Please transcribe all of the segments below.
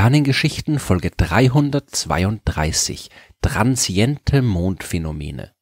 Sternengeschichten Folge 332 Transiente Mondphänomene.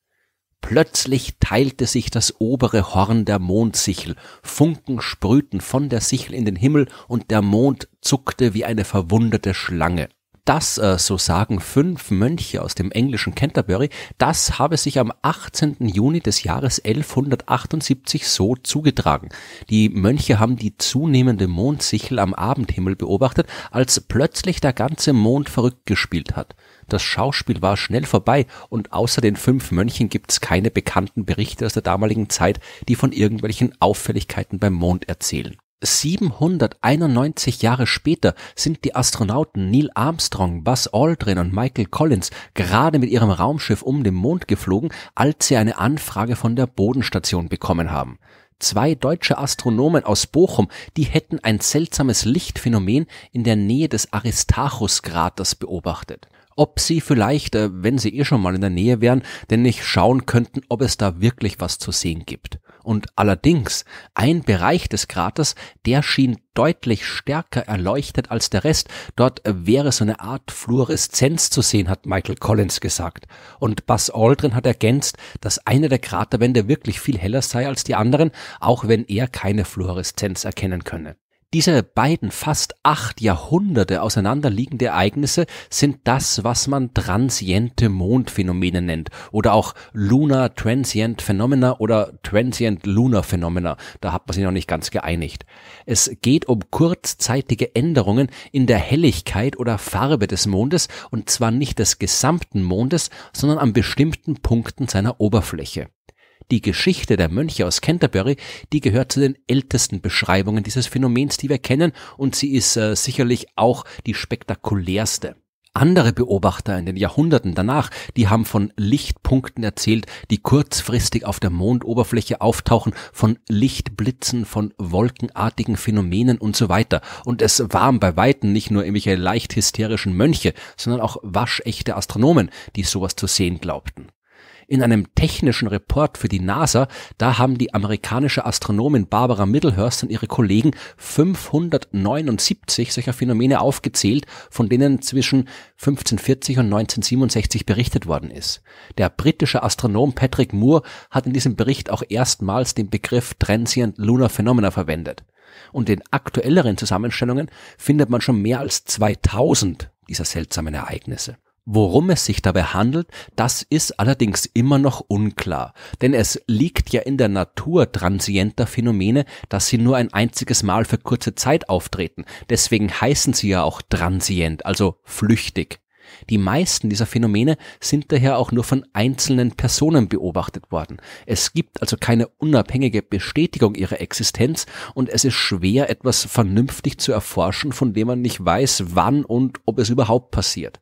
Plötzlich teilte sich das obere Horn der Mondsichel, Funken sprühten von der Sichel in den Himmel und der Mond zuckte wie eine verwundete Schlange. Das, äh, so sagen fünf Mönche aus dem englischen Canterbury, das habe sich am 18. Juni des Jahres 1178 so zugetragen. Die Mönche haben die zunehmende Mondsichel am Abendhimmel beobachtet, als plötzlich der ganze Mond verrückt gespielt hat. Das Schauspiel war schnell vorbei und außer den fünf Mönchen gibt's keine bekannten Berichte aus der damaligen Zeit, die von irgendwelchen Auffälligkeiten beim Mond erzählen. 791 Jahre später sind die Astronauten Neil Armstrong, Buzz Aldrin und Michael Collins gerade mit ihrem Raumschiff um den Mond geflogen, als sie eine Anfrage von der Bodenstation bekommen haben. Zwei deutsche Astronomen aus Bochum, die hätten ein seltsames Lichtphänomen in der Nähe des Aristarchus-Kraters beobachtet ob sie vielleicht, äh, wenn sie eh schon mal in der Nähe wären, denn nicht schauen könnten, ob es da wirklich was zu sehen gibt. Und allerdings, ein Bereich des Kraters, der schien deutlich stärker erleuchtet als der Rest. Dort wäre so eine Art Fluoreszenz zu sehen, hat Michael Collins gesagt. Und Buzz Aldrin hat ergänzt, dass eine der Kraterwände wirklich viel heller sei als die anderen, auch wenn er keine Fluoreszenz erkennen könne. Diese beiden fast acht Jahrhunderte auseinanderliegende Ereignisse sind das, was man transiente Mondphänomene nennt oder auch Lunar Transient Phenomena oder Transient Lunar Phenomena. Da hat man sich noch nicht ganz geeinigt. Es geht um kurzzeitige Änderungen in der Helligkeit oder Farbe des Mondes und zwar nicht des gesamten Mondes, sondern an bestimmten Punkten seiner Oberfläche. Die Geschichte der Mönche aus Canterbury, die gehört zu den ältesten Beschreibungen dieses Phänomens, die wir kennen, und sie ist äh, sicherlich auch die spektakulärste. Andere Beobachter in den Jahrhunderten danach, die haben von Lichtpunkten erzählt, die kurzfristig auf der Mondoberfläche auftauchen, von Lichtblitzen, von wolkenartigen Phänomenen und so weiter. Und es waren bei Weitem nicht nur irgendwelche leicht hysterischen Mönche, sondern auch waschechte Astronomen, die sowas zu sehen glaubten in einem technischen Report für die NASA, da haben die amerikanische Astronomin Barbara Middlehurst und ihre Kollegen 579 solcher Phänomene aufgezählt, von denen zwischen 1540 und 1967 berichtet worden ist. Der britische Astronom Patrick Moore hat in diesem Bericht auch erstmals den Begriff Transient Lunar Phenomena verwendet. Und in aktuelleren Zusammenstellungen findet man schon mehr als 2000 dieser seltsamen Ereignisse. Worum es sich dabei handelt, das ist allerdings immer noch unklar, denn es liegt ja in der Natur transienter Phänomene, dass sie nur ein einziges Mal für kurze Zeit auftreten, deswegen heißen sie ja auch transient, also flüchtig. Die meisten dieser Phänomene sind daher auch nur von einzelnen Personen beobachtet worden. Es gibt also keine unabhängige Bestätigung ihrer Existenz und es ist schwer, etwas vernünftig zu erforschen, von dem man nicht weiß, wann und ob es überhaupt passiert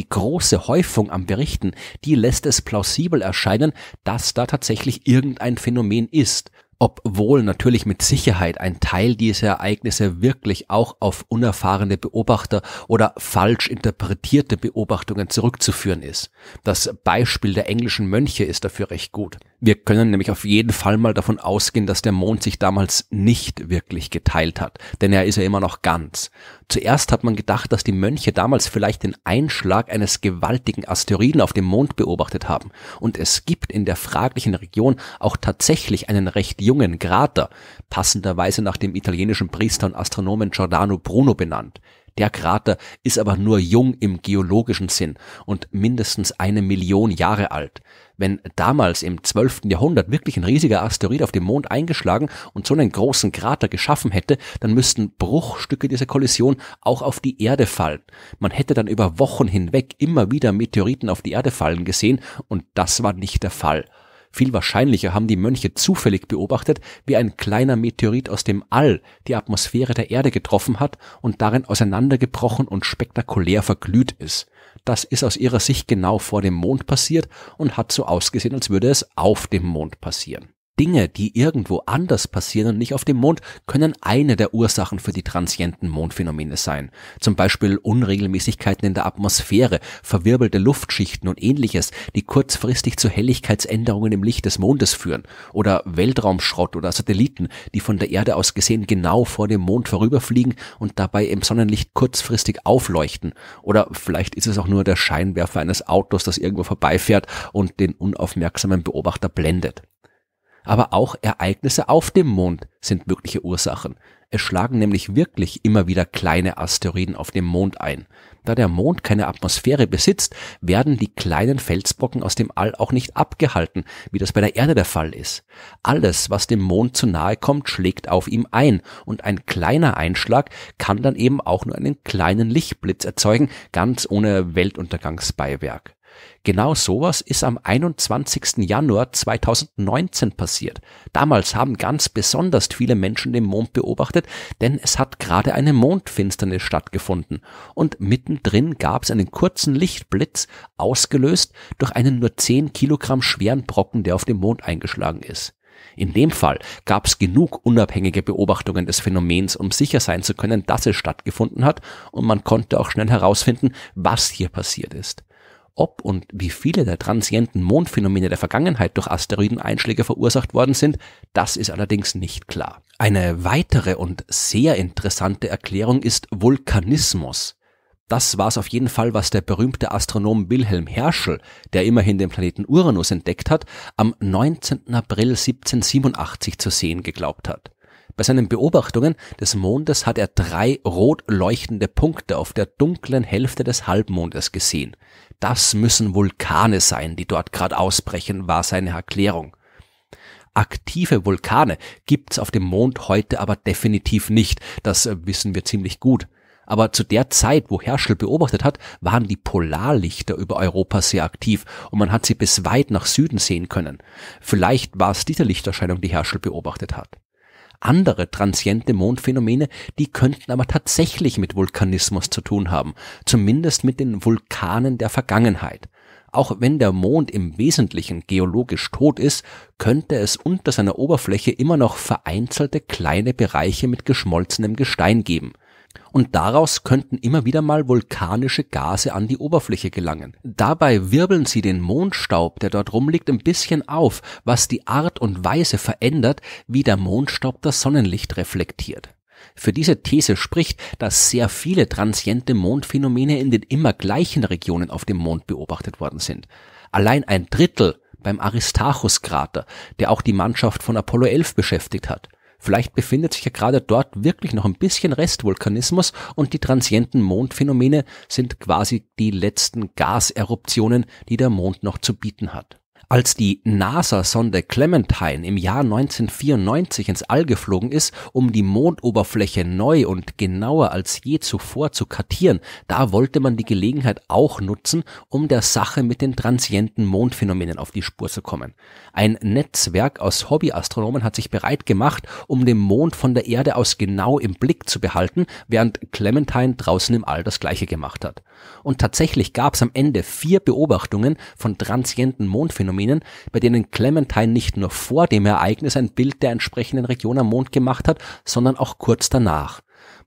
die große Häufung am Berichten, die lässt es plausibel erscheinen, dass da tatsächlich irgendein Phänomen ist obwohl natürlich mit Sicherheit ein Teil dieser Ereignisse wirklich auch auf unerfahrene Beobachter oder falsch interpretierte Beobachtungen zurückzuführen ist. Das Beispiel der englischen Mönche ist dafür recht gut. Wir können nämlich auf jeden Fall mal davon ausgehen, dass der Mond sich damals nicht wirklich geteilt hat, denn er ist ja immer noch ganz. Zuerst hat man gedacht, dass die Mönche damals vielleicht den Einschlag eines gewaltigen Asteroiden auf dem Mond beobachtet haben. Und es gibt in der fraglichen Region auch tatsächlich einen recht jungen Krater, passenderweise nach dem italienischen Priester und Astronomen Giordano Bruno benannt. Der Krater ist aber nur jung im geologischen Sinn und mindestens eine Million Jahre alt. Wenn damals im 12. Jahrhundert wirklich ein riesiger Asteroid auf dem Mond eingeschlagen und so einen großen Krater geschaffen hätte, dann müssten Bruchstücke dieser Kollision auch auf die Erde fallen. Man hätte dann über Wochen hinweg immer wieder Meteoriten auf die Erde fallen gesehen und das war nicht der Fall. Viel wahrscheinlicher haben die Mönche zufällig beobachtet, wie ein kleiner Meteorit aus dem All die Atmosphäre der Erde getroffen hat und darin auseinandergebrochen und spektakulär verglüht ist. Das ist aus ihrer Sicht genau vor dem Mond passiert und hat so ausgesehen, als würde es auf dem Mond passieren Dinge, die irgendwo anders passieren und nicht auf dem Mond, können eine der Ursachen für die transienten Mondphänomene sein. Zum Beispiel Unregelmäßigkeiten in der Atmosphäre, verwirbelte Luftschichten und ähnliches, die kurzfristig zu Helligkeitsänderungen im Licht des Mondes führen. Oder Weltraumschrott oder Satelliten, die von der Erde aus gesehen genau vor dem Mond vorüberfliegen und dabei im Sonnenlicht kurzfristig aufleuchten. Oder vielleicht ist es auch nur der Scheinwerfer eines Autos, das irgendwo vorbeifährt und den unaufmerksamen Beobachter blendet. Aber auch Ereignisse auf dem Mond sind mögliche Ursachen. Es schlagen nämlich wirklich immer wieder kleine Asteroiden auf dem Mond ein. Da der Mond keine Atmosphäre besitzt, werden die kleinen Felsbrocken aus dem All auch nicht abgehalten, wie das bei der Erde der Fall ist. Alles, was dem Mond zu nahe kommt, schlägt auf ihm ein, und ein kleiner Einschlag kann dann eben auch nur einen kleinen Lichtblitz erzeugen, ganz ohne Weltuntergangsbeiwerk. Genau sowas ist am 21. Januar 2019 passiert. Damals haben ganz besonders viele Menschen den Mond beobachtet, denn es hat gerade eine Mondfinsternis stattgefunden. Und mittendrin gab es einen kurzen Lichtblitz, ausgelöst durch einen nur 10 Kilogramm schweren Brocken, der auf dem Mond eingeschlagen ist. In dem Fall gab es genug unabhängige Beobachtungen des Phänomens, um sicher sein zu können, dass es stattgefunden hat, und man konnte auch schnell herausfinden, was hier passiert ist. Ob und wie viele der transienten Mondphänomene der Vergangenheit durch Asteroideneinschläge verursacht worden sind, das ist allerdings nicht klar. Eine weitere und sehr interessante Erklärung ist Vulkanismus. Das war es auf jeden Fall, was der berühmte Astronom Wilhelm Herschel, der immerhin den Planeten Uranus entdeckt hat, am 19. April 1787 zu sehen geglaubt hat. Bei seinen Beobachtungen des Mondes hat er drei rot leuchtende Punkte auf der dunklen Hälfte des Halbmondes gesehen. Das müssen Vulkane sein, die dort gerade ausbrechen, war seine Erklärung. Aktive Vulkane gibt's auf dem Mond heute aber definitiv nicht, das äh, wissen wir ziemlich gut. Aber zu der Zeit, wo Herschel beobachtet hat, waren die Polarlichter über Europa sehr aktiv und man hat sie bis weit nach Süden sehen können. Vielleicht war es diese Lichterscheinung, die Herschel beobachtet hat. Andere transiente Mondphänomene, die könnten aber tatsächlich mit Vulkanismus zu tun haben, zumindest mit den Vulkanen der Vergangenheit. Auch wenn der Mond im Wesentlichen geologisch tot ist, könnte es unter seiner Oberfläche immer noch vereinzelte kleine Bereiche mit geschmolzenem Gestein geben und daraus könnten immer wieder mal vulkanische Gase an die Oberfläche gelangen. Dabei wirbeln sie den Mondstaub, der dort rumliegt, ein bisschen auf, was die Art und Weise verändert, wie der Mondstaub das Sonnenlicht reflektiert. Für diese These spricht, dass sehr viele transiente Mondphänomene in den immer gleichen Regionen auf dem Mond beobachtet worden sind. Allein ein Drittel beim Aristarchus-Krater, der auch die Mannschaft von Apollo 11 beschäftigt hat. Vielleicht befindet sich ja gerade dort wirklich noch ein bisschen Restvulkanismus und die transienten Mondphänomene sind quasi die letzten Gaseruptionen, die der Mond noch zu bieten hat. Als die NASA-Sonde Clementine im Jahr 1994 ins All geflogen ist, um die Mondoberfläche neu und genauer als je zuvor zu kartieren, da wollte man die Gelegenheit auch nutzen, um der Sache mit den transienten Mondphänomenen auf die Spur zu kommen. Ein Netzwerk aus Hobbyastronomen hat sich bereit gemacht, um den Mond von der Erde aus genau im Blick zu behalten, während Clementine draußen im All das gleiche gemacht hat. Und tatsächlich gab es am Ende vier Beobachtungen von transienten Mondphänomenen, Terminen, bei denen Clementine nicht nur vor dem Ereignis ein Bild der entsprechenden Region am Mond gemacht hat, sondern auch kurz danach.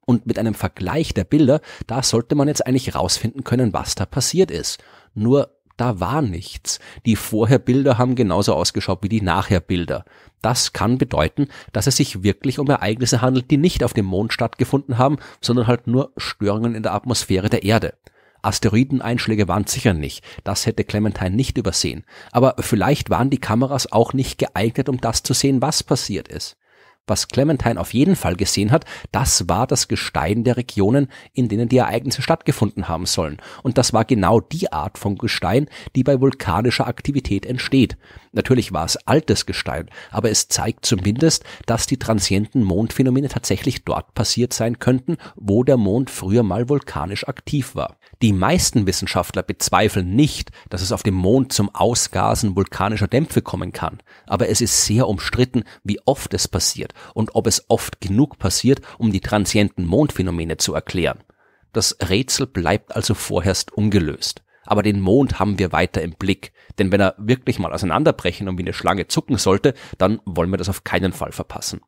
Und mit einem Vergleich der Bilder, da sollte man jetzt eigentlich rausfinden können, was da passiert ist. Nur da war nichts. Die Vorherbilder haben genauso ausgeschaut wie die Nachherbilder. Das kann bedeuten, dass es sich wirklich um Ereignisse handelt, die nicht auf dem Mond stattgefunden haben, sondern halt nur Störungen in der Atmosphäre der Erde. Asteroideneinschläge waren sicher nicht. Das hätte Clementine nicht übersehen. Aber vielleicht waren die Kameras auch nicht geeignet, um das zu sehen, was passiert ist. Was Clementine auf jeden Fall gesehen hat, das war das Gestein der Regionen, in denen die Ereignisse stattgefunden haben sollen. Und das war genau die Art von Gestein, die bei vulkanischer Aktivität entsteht. Natürlich war es altes Gestein, aber es zeigt zumindest, dass die transienten Mondphänomene tatsächlich dort passiert sein könnten, wo der Mond früher mal vulkanisch aktiv war. Die meisten Wissenschaftler bezweifeln nicht, dass es auf dem Mond zum Ausgasen vulkanischer Dämpfe kommen kann, aber es ist sehr umstritten, wie oft es passiert und ob es oft genug passiert, um die transienten Mondphänomene zu erklären. Das Rätsel bleibt also vorerst ungelöst. Aber den Mond haben wir weiter im Blick, denn wenn er wirklich mal auseinanderbrechen und wie eine Schlange zucken sollte, dann wollen wir das auf keinen Fall verpassen.